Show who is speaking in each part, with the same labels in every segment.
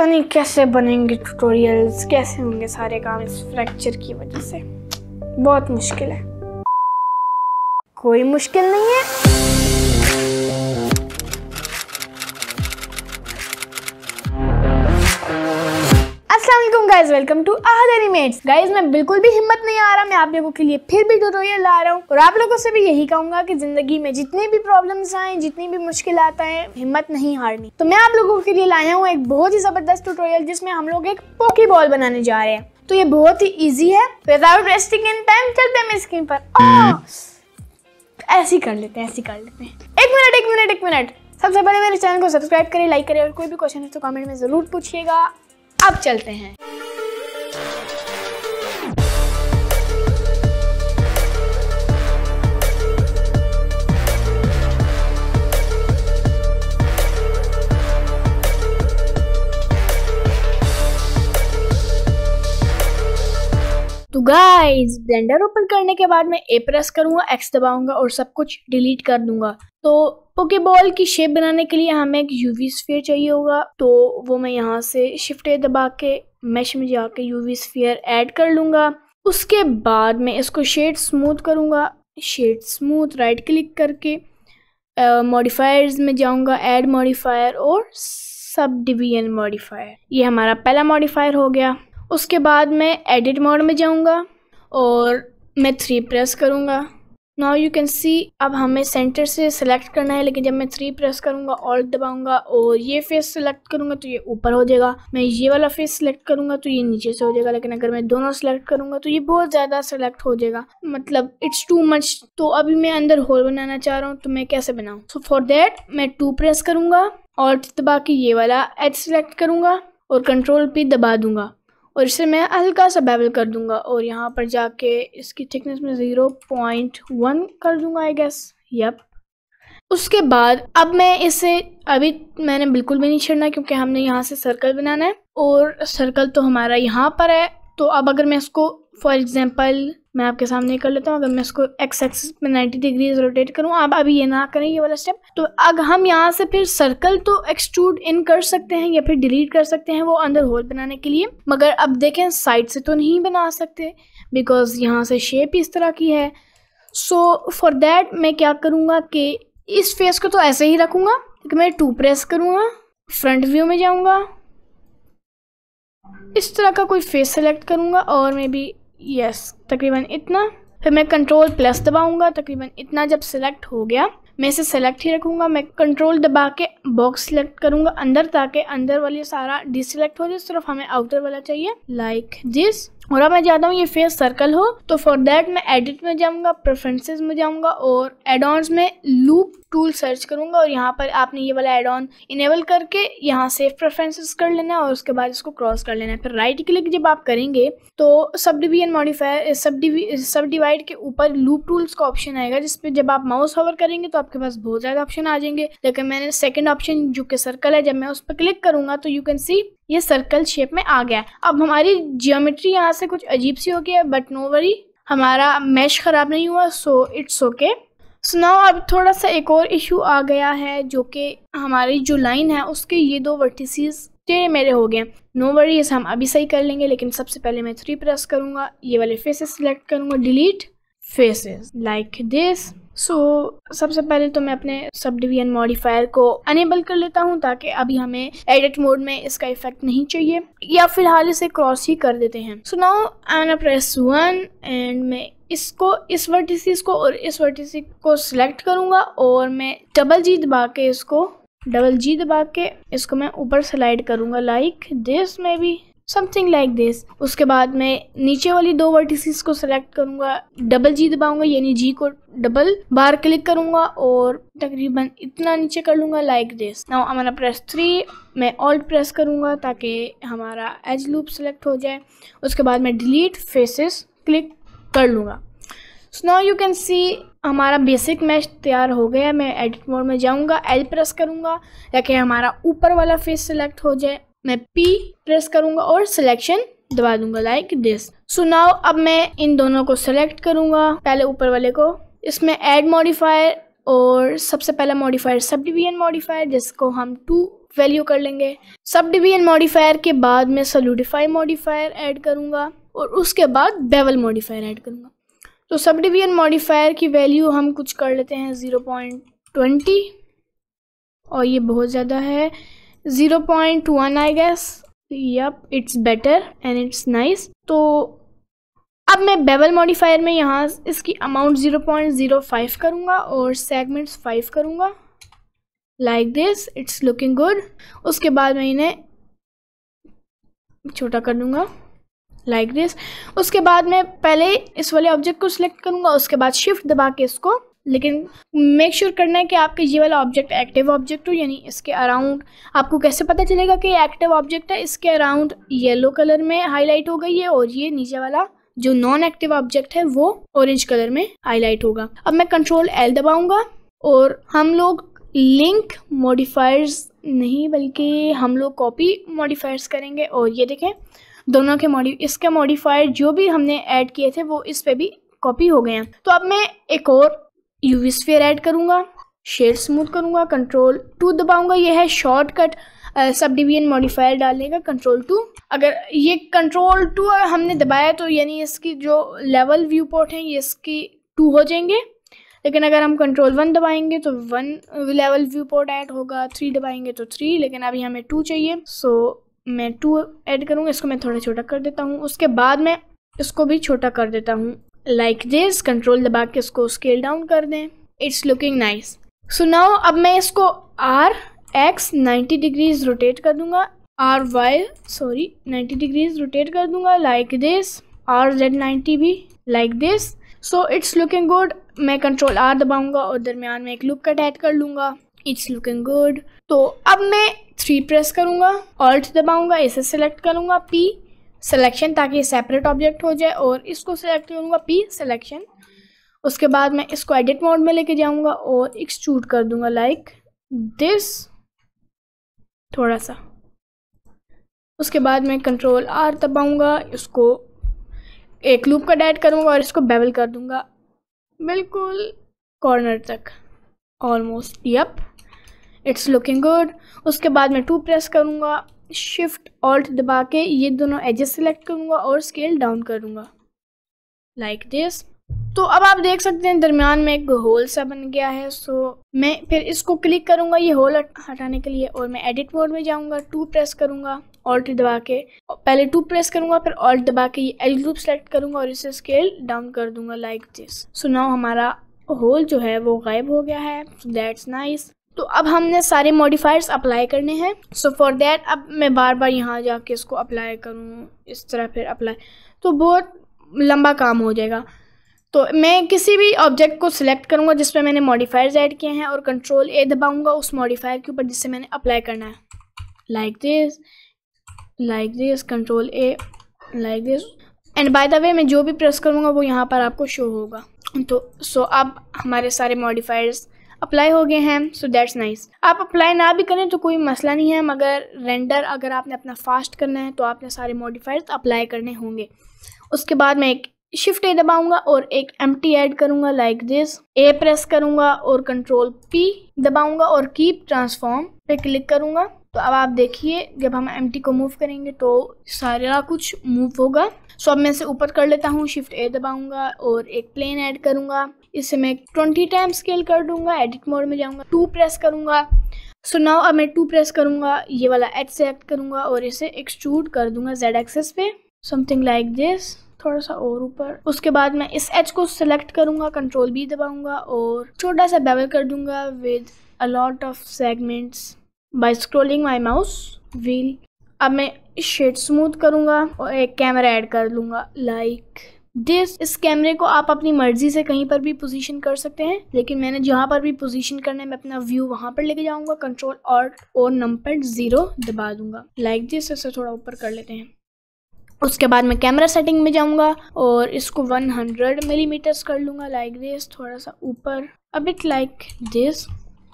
Speaker 1: पता नहीं कैसे बनेंगे ट्यूटोरियल्स कैसे होंगे सारे काम इस फ्रैक्चर की वजह से बहुत मुश्किल है कोई मुश्किल नहीं है गाइस वेलकम टू अहदर इमेट्स गाइस मैं बिल्कुल भी हिम्मत नहीं आ रहा मैं आप लोगों के लिए फिर भी ट्यूटोरियल ला रहा हूँ और आप लोगों से भी यही कहूंगा कि जिंदगी में जितने भी प्रॉब्लम्स आए जितनी भी मुश्किल आता है हिम्मत नहीं हारनी तो मैं आप लोगों के लिए लाया हूँ एक बहुत ही जबरदस्त टूटोरियल जिसमें हम लोग एक पोकी बॉल बनाने जा रहे हैं तो ये बहुत ही ईजी है विदाउट रेस्टिंग इन टाइम चलते हैं स्क्रीन पर ऐसी कर लेते हैं ऐसी कर लेते हैं एक मिनट एक मिनट एक मिनट सबसे पहले मेरे चैनल को सब्सक्राइब करें लाइक करें और कोई भी क्वेश्चन है तो कमेंट में ज़रूर पूछिएगा अब चलते हैं तो गाइस ब्लेंडर ओपन करने के बाद मैं ए प्रेस करूंगा एक्स दबाऊंगा और सब कुछ डिलीट कर दूंगा तो पोकेबॉल की शेप बनाने के लिए हमें एक यूवी स्फीयर चाहिए होगा तो वो मैं यहाँ से शिफ्ट ए दबा के मैश में जाके यूवी स्फीयर ऐड कर लूंगा उसके बाद मैं इसको शेड स्मूथ करूंगा शेड स्मूथ राइट क्लिक करके मॉडिफायर्स uh, में जाऊंगा ऐड मॉडिफायर और सब डिवीजन मॉडिफायर ये हमारा पहला मॉडिफायर हो गया उसके बाद मैं एडिट मोड में जाऊँगा और मैं थ्री प्रेस करूँगा नाउ यू कैन सी अब हमें सेंटर से सिलेक्ट करना है लेकिन जब मैं थ्री प्रेस करूँगा ऑल्ट दबाऊँगा और ये फेस सेलेक्ट करूँगा तो ये ऊपर हो जाएगा मैं ये वाला फेस सेलेक्ट करूँगा तो ये नीचे से हो जाएगा लेकिन अगर मैं दोनों सेलेक्ट करूँगा तो ये बहुत ज़्यादा सेलेक्ट हो जाएगा मतलब इट्स टू मच तो अभी मैं अंदर होल बनाना चाह रहा हूँ तो मैं कैसे बनाऊँ सो फॉर देट मैं टू प्रेस करूँगा ऑल्ट दबा के ये वाला एच सेलेक्ट करूँगा और कंट्रोल पी दबा दूँगा और इसे मैं हल्का सा बेबल कर दूंगा और यहाँ पर जाके इसकी थिकनेस में ज़ीरो पॉइंट वन कर दूंगा आई गेस यप उसके बाद अब मैं इसे अभी मैंने बिल्कुल भी नहीं छेड़ना क्योंकि हमने यहाँ से सर्कल बनाना है और सर्कल तो हमारा यहाँ पर है तो अब अगर मैं इसको फॉर एग्ज़ाम्पल मैं आपके सामने कर लेता हूँ अगर मैं इसको एक्स एक्सिस में 90 डिग्री रोटेट करूँ आप अभी ये ना करें ये वाला स्टेप तो अब हम यहाँ से फिर सर्कल तो एक्सट्रूड इन कर सकते हैं या फिर डिलीट कर सकते हैं वो अंदर होल बनाने के लिए मगर अब देखें साइड से तो नहीं बना सकते बिकॉज यहाँ से शेप इस तरह की है सो फॉर देट मैं क्या करूँगा कि इस फेस को तो ऐसे ही रखूँगा कि मैं टू प्रेस करूँगा फ्रंट व्यू में जाऊँगा इस तरह का कोई फेस सेलेक्ट करूँगा और मे बी यस तकरीबन इतना फिर मैं कंट्रोल प्लस दबाऊंगा तकरीबन इतना जब सेलेक्ट हो गया मैं इसे सेलेक्ट ही रखूंगा मैं कंट्रोल दबा के बॉक्स सेलेक्ट करूंगा अंदर ताकि अंदर वाली सारा डिसलेक्ट हो जाए सिर्फ हमें आउटर वाला चाहिए लाइक like दिस और अब मैं चाहता हूँ ये फेस सर्कल हो तो फॉर देट मैं एडिट में जाऊँगा प्रेफरेंसेज में जाऊँगा और एडॉन्स में लूप टूल सर्च करूँगा और यहाँ पर आपने ये वाला ऑन इनेबल करके यहाँ सेफ प्रेफरेंसेस कर लेना है और उसके बाद इसको क्रॉस कर लेना है फिर राइट क्लिक जब आप करेंगे तो subdivision modifier subdivision subdivide के ऊपर लूप टूल्स का ऑप्शन आएगा जिसपे जब आप माउस होवर करेंगे तो आपके पास बहुत ज़्यादा ऑप्शन आ जाएंगे लेकिन मैंने सेकेंड ऑप्शन जो कि सर्कल है जब मैं उस पर क्लिक करूँगा तो यू कैन सी ये सर्कल शेप में आ गया अब हमारी जियोमेट्री यहाँ से कुछ अजीब सी हो गया बट नो वरी हमारा मैश ख़राब नहीं हुआ सो इट्स ओके सुनाओ अब थोड़ा सा एक और इशू आ गया है जो कि हमारी जो लाइन है उसके ये दो वर्टिसेस तेरे मेरे हो गए नो वरीज हम अभी सही कर लेंगे लेकिन सबसे पहले मैं थ्री प्रेस करूँगा ये वाले फेसेस सिलेक्ट करूँगा delete faces like this so so, सबसे पहले तो मैं अपने सब डिवीजन मॉडिफायर को अनेबल कर लेता हूँ ताकि अभी हमें एडिट मोड में इसका इफेक्ट नहीं चाहिए या फिलहाल इसे क्रॉस ही कर देते हैं so now I and press one and मैं इसको इस वर्टिस को और इस वर्टिस को सिलेक्ट करूँगा और मैं डबल जी दबा के इसको डबल जी दबा के इसको मैं ऊपर स्लाइड करूँगा लाइक दिस में भी समथिंग लाइक दिस उसके बाद मैं नीचे वाली दो वर्टिसेस को सेलेक्ट करूंगा डबल जी दबाऊंगा यानी जी को डबल बार क्लिक करूंगा और तकरीबन इतना नीचे कर लूंगा लाइक दिस नाउ हमारा प्रेस थ्री मैं ऑल्ट प्रेस करूंगा ताकि हमारा एज लूप सेलेक्ट हो जाए उसके बाद मैं डिलीट फेसेस क्लिक कर लूँगा so now you can see हमारा बेसिक मैच तैयार हो गया मैं एडिट मोड में जाऊंगा एल प्रेस करूंगा ताकि हमारा ऊपर वाला फेस सेलेक्ट हो जाए मैं पी प्रेस करूंगा और सिलेक्शन दबा दूंगा लाइक दिस सो नाउ अब मैं इन दोनों को सिलेक्ट करूंगा पहले ऊपर वाले को इसमें ऐड मॉडिफायर और सबसे पहला मॉडिफायर सब डिवीजन मॉडिफायर जिसको हम टू वैल्यू कर लेंगे सब डिवीजन मॉडिफायर के बाद मैं सोलूडिफाई मॉडिफायर ऐड करूंगा और उसके बाद बेवल मॉडिफायर ऐड करूंगा तो सब डिवीजन मॉडिफायर की वैल्यू हम कुछ कर लेते हैं ज़ीरो पॉइंट ट्वेंटी और ये बहुत ज़्यादा है zero point one I guess yup it's better and it's nice तो अब मैं बेबल मॉडिफायर में यहाँ इसकी amount zero zero point five करूँगा और सेगमेंट्स फाइव करूँगा like this it's looking good उसके बाद मैं इन्हें छोटा कर दूँगा लाइक like दिस उसके बाद मैं पहले इस वाले ऑब्जेक्ट को सिलेक्ट करूँगा उसके बाद शिफ्ट दबा के इसको लेकिन मेक श्योर sure करना है कि आपके ये वाला ऑब्जेक्ट एक्टिव ऑब्जेक्ट हो यानी इसके अराउंड आपको कैसे पता चलेगा कि एक्टिव ऑब्जेक्ट है इसके अराउंड येलो कलर में हाईलाइट हो गई है और ये नीचे वाला जो नॉन एक्टिव ऑब्जेक्ट है वो ऑरेंज कलर में हाईलाइट होगा अब मैं कंट्रोल एल दबाऊंगा और हम लोग लिंक मॉडिफायर्स नहीं बल्कि हम लोग कॉपी मॉडिफायर्स करेंगे और ये देखें दोनों के मॉडि इसके मॉडिफायर जो भी हमने ऐड किए थे वो इस पे भी कॉपी हो गए हैं तो अब मैं एक और यूवी स्फेयर ऐड करूँगा शेड स्मूथ करूँगा कंट्रोल टू दबाऊँगा यह है शॉर्टकट सब डिवीजन मॉडिफायर डालेगा कंट्रोल टू अगर ये कंट्रोल टू हमने दबाया तो यानी इसकी जो लेवल व्यू पोर्ट हैं ये इसकी टू हो जाएंगे लेकिन अगर हम कंट्रोल वन दबाएंगे तो one level viewport add होगा थ्री दबाएंगे तो थ्री लेकिन अभी हमें टू चाहिए सो मैं टू ऐड करूँगा इसको मैं थोड़ा छोटा कर देता हूँ उसके बाद मैं इसको भी छोटा कर देता हूँ लाइक दिस कंट्रोल दबा के इसको स्केल डाउन कर दें it's looking nice so now अब मैं इसको आर एक्स 90 डिग्रीज रोटेट कर दूंगा R Y sorry 90 degrees rotate कर दूंगा like this R Z ninety भी like this so it's looking good मैं कंट्रोल आर दबाऊंगा और दरमियान में एक लुक कट ऐड कर लूंगा इट्स लुकिंग गुड तो अब मैं थ्री प्रेस करूंगा ऑल्ट दबाऊंगा इसे सेलेक्ट करूंगा पी सिलेक्शन ताकि ये सेपरेट ऑब्जेक्ट हो जाए और इसको सिलेक्ट करूँगा पी सिलेक्शन उसके बाद मैं इसको एडिट मोड में लेके जाऊँगा और एक्सट्रूट कर दूँगा लाइक दिस थोड़ा सा उसके बाद मैं कंट्रोल आर दबाऊँगा इसको एक लूप का डैड करूँगा और इसको बेवल कर दूँगा बिल्कुल कॉर्नर तक almost yup it's looking good उसके बाद मैं टू प्रेस करूँगा शिफ्ट ऑल्ट दबा के ये दोनों एजेस सेलेक्ट करूँगा और स्केल डाउन करूँगा लाइक दिस तो अब आप देख सकते हैं दरमियान में एक होल सा बन गया है सो मैं फिर इसको क्लिक करूँगा ये होल हटाने के लिए और मैं एडिट मोड में जाऊँगा टू प्रेस करूँगा ऑल्ट दबा के पहले टू प्रेस करूँगा फिर ऑल्ट दबा के ये एज ग्रुप सेलेक्ट करूँगा और इसे स्केल डाउन कर दूँगा लाइक दिस सो नाउ हमारा होल जो है वो गायब हो गया है सो दैट्स नाइस तो अब हमने सारे मॉडिफायर्स अप्लाई करने हैं सो फॉर देट अब मैं बार बार यहाँ जाके इसको अप्लाई करूँ इस तरह फिर अप्लाई तो बहुत लंबा काम हो जाएगा तो मैं किसी भी ऑब्जेक्ट को सिलेक्ट करूँगा जिस पर मैंने मॉडिफायर्स ऐड किए हैं और कंट्रोल ए दबाऊँगा उस मॉडिफायर के ऊपर जिससे मैंने अप्लाई करना है like this like this control A like this and by the way मैं जो भी प्रेस करूँगा वो यहाँ पर आपको शो होगा तो सो so, अब हमारे सारे मॉडिफायर्स अप्लाई हो गए हैं सो दैट्स नाइस आप अप्लाई ना भी करें तो कोई मसला नहीं है मगर रेंडर अगर आपने अपना फास्ट करना है तो आपने सारे मॉडिफायर्स अप्लाई करने होंगे उसके बाद मैं एक शिफ्ट ए दबाऊंगा और एक एम टी एड करूंगा लाइक दिस ए प्रेस करूंगा और कंट्रोल पी दबाऊंगा और कीप ट्रांसफॉर्म पे क्लिक करूंगा तो अब आप देखिए जब हम एम टी को मूव करेंगे तो सारा कुछ मूव होगा सो अब मैं इसे ऊपर कर लेता हूँ शिफ्ट ए दबाऊंगा और एक प्लेन ऐड करूँगा इसे मैं ट्वेंटी टाइम स्केल कर दूंगा एडिट मोड में जाऊंगा टू प्रेस करूंगा सो so नाउ अब मैं टू प्रेस करूंगा ये वाला एच सेलेक्ट करूंगा और इसे एक्सट्रूड कर दूंगा जेड एक्सेस पे समथिंग लाइक दिस थोड़ा सा और ऊपर उसके बाद मैं इस एच को सिलेक्ट करूंगा कंट्रोल भी दबाऊंगा और छोटा सा बेवल कर दूंगा with a lot of segments by scrolling my mouse wheel अब मैं शेड स्मूथ करूंगा और एक कैमरा ऐड कर लूंगा लाइक like दिस इस कैमरे को आप अपनी मर्जी से कहीं पर भी पोजीशन कर सकते हैं लेकिन मैंने जहां पर भी पोजीशन करना है मैं अपना व्यू वहां पर लेके जाऊंगा कंट्रोल और और नंबर जीरो दबा दूंगा लाइक दिस इसे थोड़ा ऊपर कर लेते हैं उसके बाद मैं कैमरा सेटिंग में जाऊंगा और इसको 100 हंड्रेड mm कर लूंगा लाइक दिस थोड़ा सा ऊपर अब इट लाइक दिस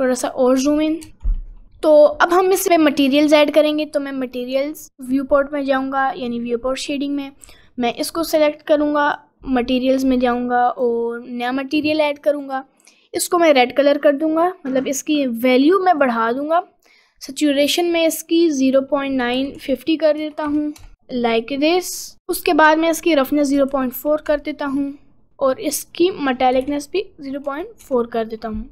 Speaker 1: थोड़ा सा और जूम इन तो अब हम इसमें मटेरियल्स ऐड करेंगे तो मैं मटेरियल्स व्यू पोर्ट में जाऊंगा यानी व्यू पोर्ट शेडिंग में मैं इसको सेलेक्ट करूँगा मटेरियल्स में जाऊँगा और नया मटेरियल ऐड करूँगा इसको मैं रेड कलर कर दूँगा मतलब इसकी वैल्यू मैं बढ़ा दूँगा सचुरेशन में इसकी ज़ीरो पॉइंट नाइन फिफ्टी कर देता हूँ लाइक दिस उसके बाद मैं इसकी रफनेस ज़ीरो पॉइंट फोर कर देता हूँ और इसकी मटैलिकनेस भी ज़ीरो पॉइंट फोर कर देता हूँ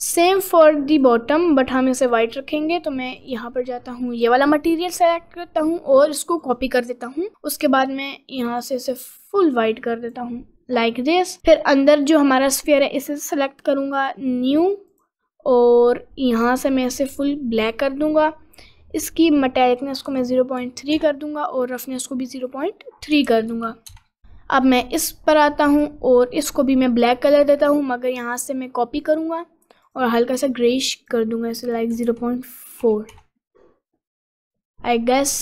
Speaker 1: same for the bottom but हम इसे वाइट रखेंगे तो मैं यहाँ पर जाता हूँ ये वाला मटेरियल सेलेक्ट करता हूँ और इसको कॉपी कर देता हूँ उसके बाद मैं यहाँ से इसे फुल वाइट कर देता हूँ लाइक दिस फिर अंदर जो हमारा स्फीयर है इसे सेलेक्ट करूँगा न्यू और यहाँ से मैं इसे फुल ब्लैक कर दूँगा इसकी मटेरिकनेस को मैं ज़ीरो पॉइंट थ्री कर दूँगा और रफनेस को भी ज़ीरो पॉइंट थ्री कर दूँगा अब मैं इस पर आता हूँ और इसको भी मैं ब्लैक कलर देता हूँ मगर यहाँ से मैं कॉपी करूँगा और हल्का सा ग्रेश कर दूंगा ऐसे like zero point four I guess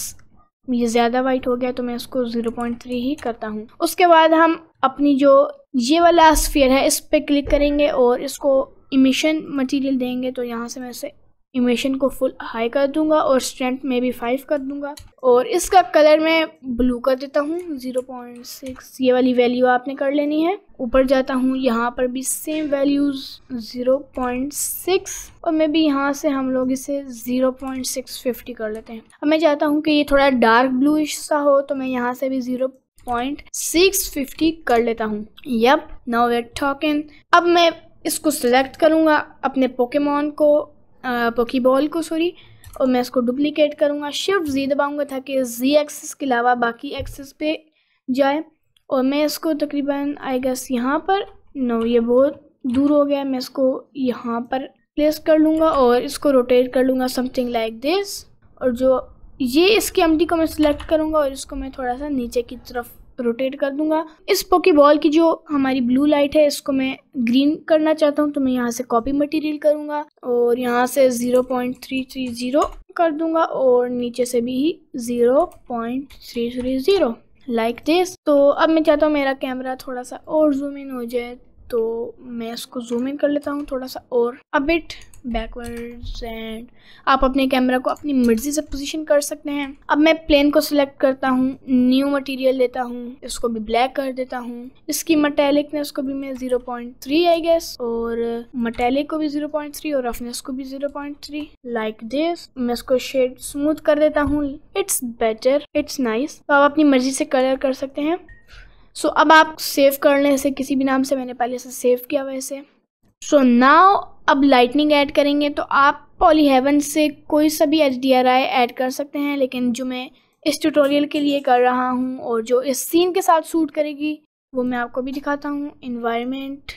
Speaker 1: ये ज़्यादा वाइट हो गया तो मैं इसको ज़ीरो पॉइंट थ्री ही करता हूँ उसके बाद हम अपनी जो ये वाला स्फीयर है इस पर क्लिक करेंगे और इसको इमिशन मटेरियल देंगे तो यहाँ से मैं इसे इमेशन को फुल हाई कर दूंगा और स्ट्रेंथ में भी फाइव कर दूंगा और इसका कलर मैं ब्लू कर देता हूँ ज़ीरो पॉइंट सिक्स ये वाली वैल्यू आपने कर लेनी है ऊपर जाता हूँ यहाँ पर भी same values zero point six और मैं भी यहाँ से हम लोग इसे ज़ीरो पॉइंट सिक्स फिफ्टी कर लेते हैं अब मैं चाहता हूँ कि ये थोड़ा डार्क ब्लू सा हो तो मैं यहाँ से भी ज़ीरो पॉइंट सिक्स फिफ्टी कर लेता हूँ यप नाउ वेट टॉकिन अब मैं इसको सिलेक्ट करूँगा अपने पोकेमॉन को पोकीबॉल को सॉरी और मैं इसको डुप्लीकेट करूँगा शिफ्ट जी दबाऊँगा ताकि जी एक्सेस के अलावा बाकी एक्सेस पे जाए और मैं इसको तकरीबन आई गेस यहाँ पर नो ये बहुत दूर हो गया मैं इसको यहाँ पर प्लेस कर लूँगा और इसको रोटेट कर लूँगा समथिंग लाइक दिस और जो ये इसकी एम को मैं सिलेक्ट करूँगा और इसको मैं थोड़ा सा नीचे की तरफ रोटेट कर दूंगा इस पोकी बॉल की जो हमारी ब्लू लाइट है इसको मैं ग्रीन करना चाहता हूँ तो मैं यहाँ से कॉपी मटेरियल करूंगा और यहाँ से zero point three three zero कर दूंगा और नीचे से भी zero point three three zero like this तो अब मैं चाहता हूँ मेरा कैमरा थोड़ा सा और जूम इन हो जाए तो मैं इसको जूम इन कर लेता हूँ थोड़ा सा और अबिट बैकवर्ड्स एंड आप अपने कैमरा को अपनी मर्ज़ी से पोजीशन कर सकते हैं अब मैं प्लेन को सिलेक्ट करता हूँ न्यू मटेरियल लेता हूँ इसको भी ब्लैक कर देता हूँ इसकी मटेलिकनेस को भी मैं ज़ीरो पॉइंट आई गेस और मटेलिक को भी ज़ीरो पॉइंट थ्री और रफनेस को भी zero point three like this मैं इसको शेड स्मूथ कर देता हूँ इट्स बेटर इट्स नाइस तो आप अपनी मर्ज़ी से कलर कर सकते हैं सो so, अब आप सेव कर लें किसी भी नाम से मैंने पहले से सेव किया वैसे सो नाउ अब लाइटनिंग ऐड करेंगे तो आप पॉलीहेवन से कोई सा भी H D R I add कर सकते हैं लेकिन जो मैं इस ट्यूटोरियल के लिए कर रहा हूँ और जो इस सीन के साथ सूट करेगी वो मैं आपको भी दिखाता हूँ इन्वायरमेंट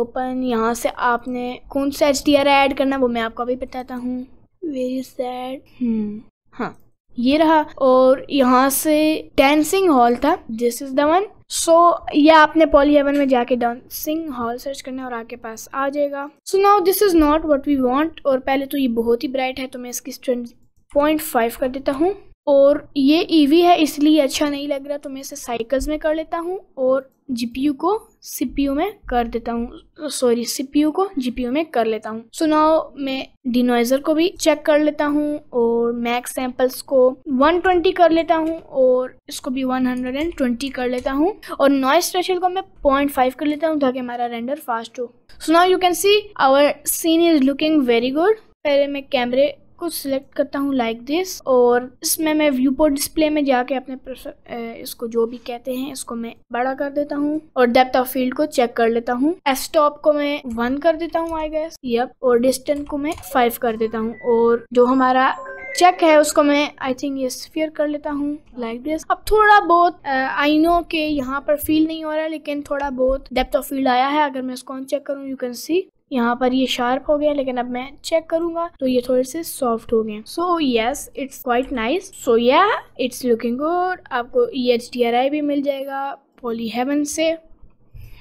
Speaker 1: ओपन यहाँ से आपने कौन सा H D R I add करना वो मैं आपको अभी बताता हूँ वेरी सैड hmm, हाँ ये रहा और यहाँ से डांसिंग हॉल था this is the one so ये आपने पॉली हेवन में जाके डांसिंग हॉल सर्च करना और आपके पास आ जाएगा so now this is not what we want और पहले तो ये बहुत ही ब्राइट है तो मैं इसकी स्ट्रेंथ पॉइंट फाइव कर देता हूँ और ये ईवी e है इसलिए अच्छा नहीं लग रहा तो मैं इसे साइकिल्स में कर लेता हूँ और जीपीयू को सीपीयू में कर देता हूँ सॉरी सीपीयू को जीपीयू में कर लेता हूँ सुनाओ मैं डिनोइजर को भी चेक कर लेता हूँ और मैक्स सैंपल्स को 120 कर लेता हूँ और इसको भी 120 कर लेता हूँ और नॉइस स्पेशल को मैं 0.5 कर लेता हूँ ताकि हमारा रेंडर फास्ट हो सुनाओ you can see our scene is looking very good पहले मैं कैमरे को सिलेक्ट करता हूँ लाइक दिस और इसमें मैं व्यू पोर्ट डिस्प्ले में जाके अपने इसको जो भी कहते हैं इसको मैं बड़ा कर देता हूँ और डेप्थ ऑफ फील्ड को चेक कर लेता हूँ एस टॉप को मैं वन कर देता हूँ आई गैस यप और डिस्टेंस को मैं फाइव कर देता हूँ और जो हमारा चेक है उसको मैं आई थिंक ये स्फियर कर लेता हूँ लाइक दिस अब थोड़ा बहुत आई नो के यहाँ पर फील नहीं हो रहा है लेकिन थोड़ा बहुत डेप्थ ऑफ फील्ड आया है अगर मैं इसको चेक करूँ यू कैन सी यहाँ पर ये शार्प हो गया लेकिन अब मैं चेक करूंगा तो ये थोड़े से सॉफ्ट हो गए so yes it's quite nice so ya it's looking good आपको E H D R I भी मिल जाएगा पोली हेवन से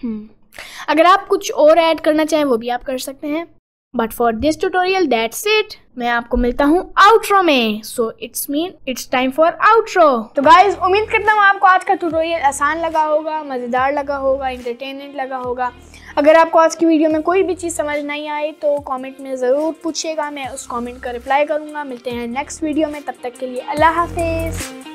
Speaker 1: hmm. अगर आप कुछ और ऐड करना चाहें वो भी आप कर सकते हैं but for this tutorial that's it मैं आपको मिलता हूँ आउट्रो में so it's mean it's time for outro तो गाइज उम्मीद करता हूँ आपको आज का ट्यूटोरियल आसान लगा होगा मज़ेदार लगा होगा इंटरटेनमेंट लगा होगा अगर आपको आज की वीडियो में कोई भी चीज़ समझ नहीं आई तो कमेंट में ज़रूर पूछिएगा मैं उस कमेंट का रिप्लाई करूँगा मिलते हैं नेक्स्ट वीडियो में तब तक के लिए अल्लाह हाफिज़